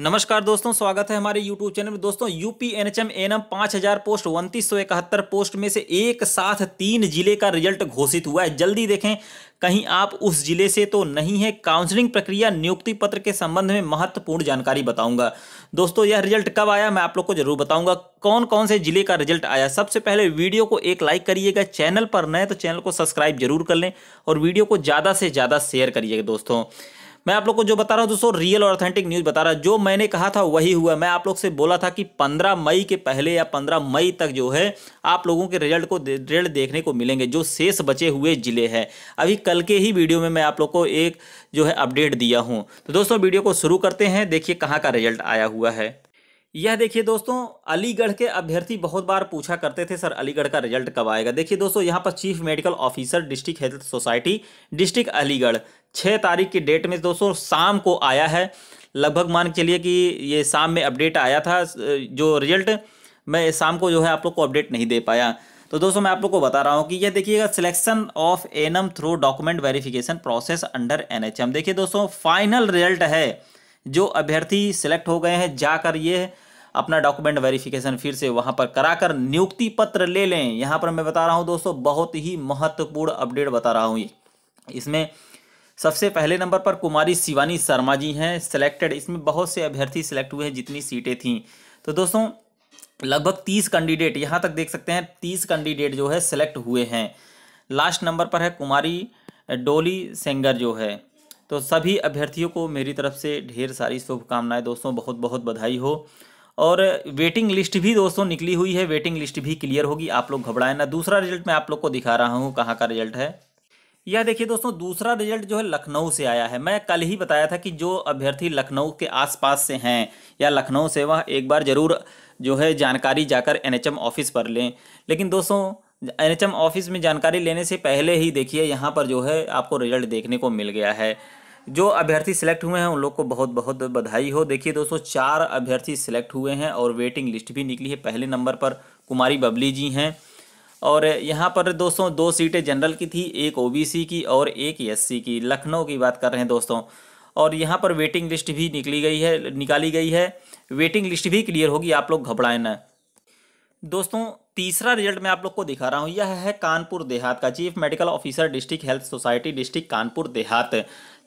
नमस्कार दोस्तों स्वागत है हमारे YouTube चैनल में दोस्तों यूपी एन एनएम पाँच हजार पोस्ट उनतीस सौ इकहत्तर पोस्ट में से एक साथ तीन जिले का रिजल्ट घोषित हुआ है जल्दी देखें कहीं आप उस जिले से तो नहीं है काउंसलिंग प्रक्रिया नियुक्ति पत्र के संबंध में महत्वपूर्ण जानकारी बताऊंगा दोस्तों यह रिजल्ट कब आया मैं आप लोग को जरूर बताऊंगा कौन कौन से जिले का रिजल्ट आया सबसे पहले वीडियो को एक लाइक करिएगा चैनल पर नए तो चैनल को सब्सक्राइब जरूर कर लें और वीडियो को ज़्यादा से ज़्यादा शेयर करिएगा दोस्तों मैं आप लोग को जो बता रहा हूँ दोस्तों रियल और ऑथेंटिक न्यूज़ बता रहा जो मैंने कहा था वही हुआ मैं आप लोग से बोला था कि पंद्रह मई के पहले या पंद्रह मई तक जो है आप लोगों के रिजल्ट को रिजल्ट देखने को मिलेंगे जो शेष बचे हुए जिले हैं अभी कल के ही वीडियो में मैं आप लोग को एक जो है अपडेट दिया हूँ तो दोस्तों वीडियो को शुरू करते हैं देखिए कहाँ का रिजल्ट आया हुआ है यह देखिए दोस्तों अलीगढ़ के अभ्यर्थी बहुत बार पूछा करते थे सर अलीगढ़ का रिजल्ट कब आएगा देखिए दोस्तों यहाँ पर chief medical officer district health society district Aligarh छः तारीख की डेट में दोस्तों शाम को आया है लगभग मान के चलिए कि ये शाम में अपडेट आया था जो रिजल्ट मैं शाम को जो है आप लोग को अपडेट नहीं दे पाया तो दोस्तों मैं आप लोग को बता रहा हूँ कि यह देखिएगा selection of ANM through document verification process under NHM देखिए दोस्तों फाइनल रिजल्ट है जो अभ्यर्थी सिलेक्ट हो गए हैं जाकर ये अपना डॉक्यूमेंट वेरिफिकेशन फिर से वहाँ पर कराकर नियुक्ति पत्र ले लें यहाँ पर मैं बता रहा हूँ दोस्तों बहुत ही महत्वपूर्ण अपडेट बता रहा हूँ ये इसमें सबसे पहले नंबर पर कुमारी शिवानी शर्मा जी हैं सिलेक्टेड इसमें बहुत से अभ्यर्थी सिलेक्ट हुए हैं जितनी सीटें थीं तो दोस्तों लगभग तीस कैंडिडेट यहाँ तक देख सकते हैं तीस कैंडिडेट जो है सिलेक्ट हुए हैं लास्ट नंबर पर है कुमारी डोली सेंगर जो है तो सभी अभ्यर्थियों को मेरी तरफ से ढेर सारी शुभकामनाएं दोस्तों बहुत बहुत बधाई हो और वेटिंग लिस्ट भी दोस्तों निकली हुई है वेटिंग लिस्ट भी क्लियर होगी आप लोग घबराए ना दूसरा रिजल्ट मैं आप लोग को दिखा रहा हूँ कहाँ का रिजल्ट है यह देखिए दोस्तों दूसरा रिजल्ट जो है लखनऊ से आया है मैं कल ही बताया था कि जो अभ्यर्थी लखनऊ के आसपास से हैं या लखनऊ से वह एक बार ज़रूर जो है जानकारी जाकर एनएचएम ऑफिस पर लें लेकिन दोस्तों एनएचएम ऑफिस में जानकारी लेने से पहले ही देखिए यहाँ पर जो है आपको रिजल्ट देखने को मिल गया है जो अभ्यर्थी सिलेक्ट हुए हैं उन लोग को बहुत बहुत बधाई हो देखिए दोस्तों चार अभ्यर्थी सिलेक्ट हुए हैं और वेटिंग लिस्ट भी निकली है पहले नंबर पर कुमारी बबली जी हैं और यहाँ पर दोस्तों दो सीटें जनरल की थी एक ओबीसी की और एक एससी की लखनऊ की बात कर रहे हैं दोस्तों और यहाँ पर वेटिंग लिस्ट भी निकली गई है निकाली गई है वेटिंग लिस्ट भी क्लियर होगी आप लोग घबराए ना दोस्तों तीसरा रिजल्ट मैं आप लोग को दिखा रहा हूँ यह है कानपुर देहात का chief medical officer district health society district Kanpur Dehat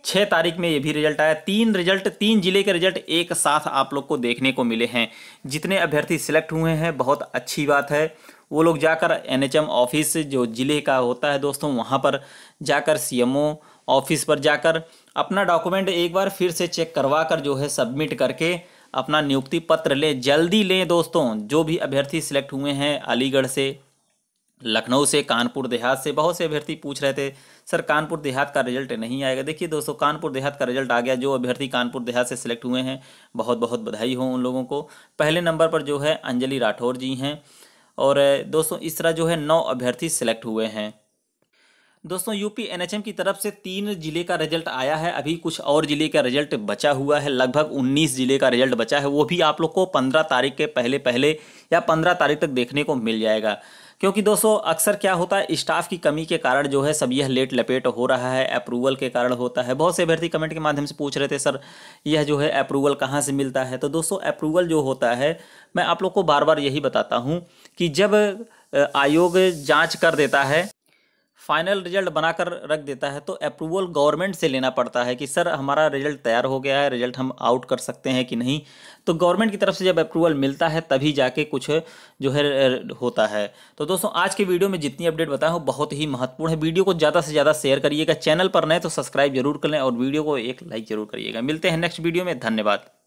छः तारीख में ये भी रिजल्ट आया तीन रिजल्ट तीन जिले के रिजल्ट एक साथ आप लोग को देखने को मिले हैं जितने अभ्यर्थी सिलेक्ट हुए हैं बहुत अच्छी बात है वो लोग जाकर एनएचएम ऑफिस जो ज़िले का होता है दोस्तों वहाँ पर जाकर सीएमओ ऑफिस पर जाकर अपना डॉक्यूमेंट एक बार फिर से चेक करवा कर जो है सबमिट करके अपना नियुक्ति पत्र लें जल्दी लें दोस्तों जो भी अभ्यर्थी सिलेक्ट हुए हैं अलीगढ़ से लखनऊ से कानपुर देहात से बहुत से अभ्यर्थी पूछ रहे थे सर कानपुर देहात का रिजल्ट नहीं आएगा देखिए दोस्तों कानपुर देहात का रिजल्ट आ गया जो अभ्यर्थी कानपुर देहात से सिलेक्ट हुए हैं बहुत बहुत बधाई हो उन लोगों को पहले नंबर पर जो है अंजलि राठौर जी हैं और दोस्तों इस तरह जो है नौ अभ्यर्थी सिलेक्ट हुए हैं दोस्तों यूपी एनएचएम की तरफ से तीन जिले का रिजल्ट आया है अभी कुछ और जिले का रिजल्ट बचा हुआ है लगभग 19 जिले का रिजल्ट बचा है वो भी आप लोग को 15 तारीख के पहले पहले या 15 तारीख तक देखने को मिल जाएगा क्योंकि दोस्तों अक्सर क्या होता है स्टाफ की कमी के कारण जो है सब यह लेट लपेट हो रहा है अप्रूवल के कारण होता है बहुत से अभ्यर्थी कमेंट के माध्यम से पूछ रहे थे सर यह जो है अप्रूवल कहाँ से मिलता है तो दोस्तों अप्रूवल जो होता है मैं आप लोग को बार बार यही बताता हूँ कि जब आयोग जाँच कर देता है फाइनल रिजल्ट बनाकर रख देता है तो अप्रूवल गवर्नमेंट से लेना पड़ता है कि सर हमारा रिजल्ट तैयार हो गया है रिजल्ट हम आउट कर सकते हैं कि नहीं तो गवर्नमेंट की तरफ से जब अप्रूवल मिलता है तभी जाके कुछ जो है होता है तो दोस्तों आज के वीडियो में जितनी अपडेट बताया हूँ बहुत ही महत्वपूर्ण है वीडियो को ज़्यादा से ज़्यादा शेयर करिएगा चैनल पर नए तो सब्सक्राइब जरूर कर लें और वीडियो को एक लाइक जरूर करिएगा मिलते हैं नेक्स्ट वीडियो में धन्यवाद